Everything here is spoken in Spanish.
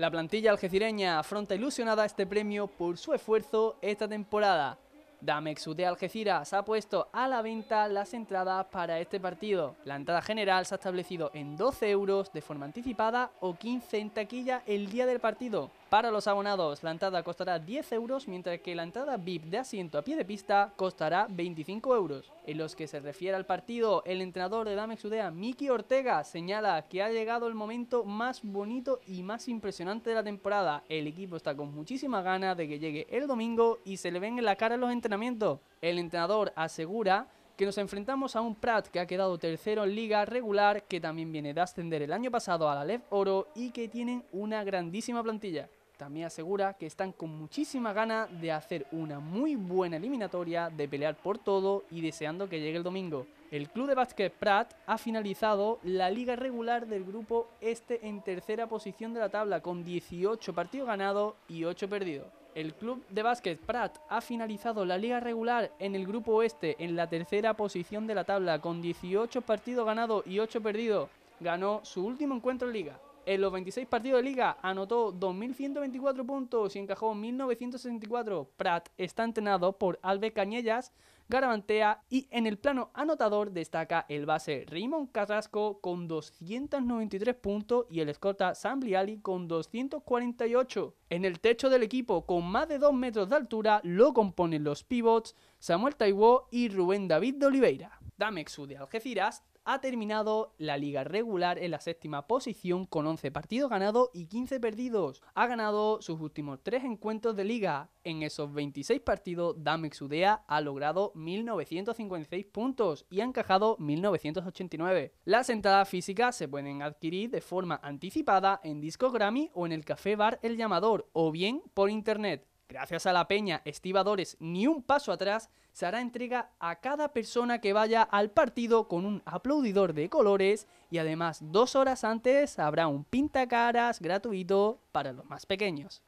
La plantilla algecireña afronta ilusionada este premio por su esfuerzo esta temporada. Damex de Algeciras ha puesto a la venta las entradas para este partido. La entrada general se ha establecido en 12 euros de forma anticipada o 15 en taquilla el día del partido. Para los abonados, la entrada costará 10 euros, mientras que la entrada VIP de asiento a pie de pista costará 25 euros. En los que se refiere al partido, el entrenador de Damexudea, Udea, Miki Ortega, señala que ha llegado el momento más bonito y más impresionante de la temporada. El equipo está con muchísima ganas de que llegue el domingo y se le ven en la cara en los entrenamientos. El entrenador asegura que nos enfrentamos a un Prat que ha quedado tercero en liga regular, que también viene de ascender el año pasado a la Lev Oro y que tienen una grandísima plantilla. También asegura que están con muchísima gana de hacer una muy buena eliminatoria, de pelear por todo y deseando que llegue el domingo. El club de básquet Prat ha finalizado la liga regular del grupo este en tercera posición de la tabla con 18 partidos ganados y 8 perdidos. El club de básquet Prat ha finalizado la liga regular en el grupo este en la tercera posición de la tabla con 18 partidos ganados y 8 perdidos. Ganó su último encuentro en liga. En los 26 partidos de liga anotó 2.124 puntos y encajó 1.964. Prat está entrenado por Albe Cañellas, Garabantea y en el plano anotador destaca el base Raymond Carrasco con 293 puntos y el escota Sam Ali con 248. En el techo del equipo con más de 2 metros de altura lo componen los pivots Samuel Taiwo y Rubén David de Oliveira. Damexu de Algeciras ha terminado la liga regular en la séptima posición con 11 partidos ganados y 15 perdidos. Ha ganado sus últimos 3 encuentros de liga. En esos 26 partidos, Damex Udea ha logrado 1956 puntos y ha encajado 1989. Las entradas físicas se pueden adquirir de forma anticipada en Disco Grammy o en el Café Bar El Llamador o bien por internet. Gracias a la peña Estibadores Ni un paso atrás, se hará entrega a cada persona que vaya al partido con un aplaudidor de colores y además dos horas antes habrá un pintacaras gratuito para los más pequeños.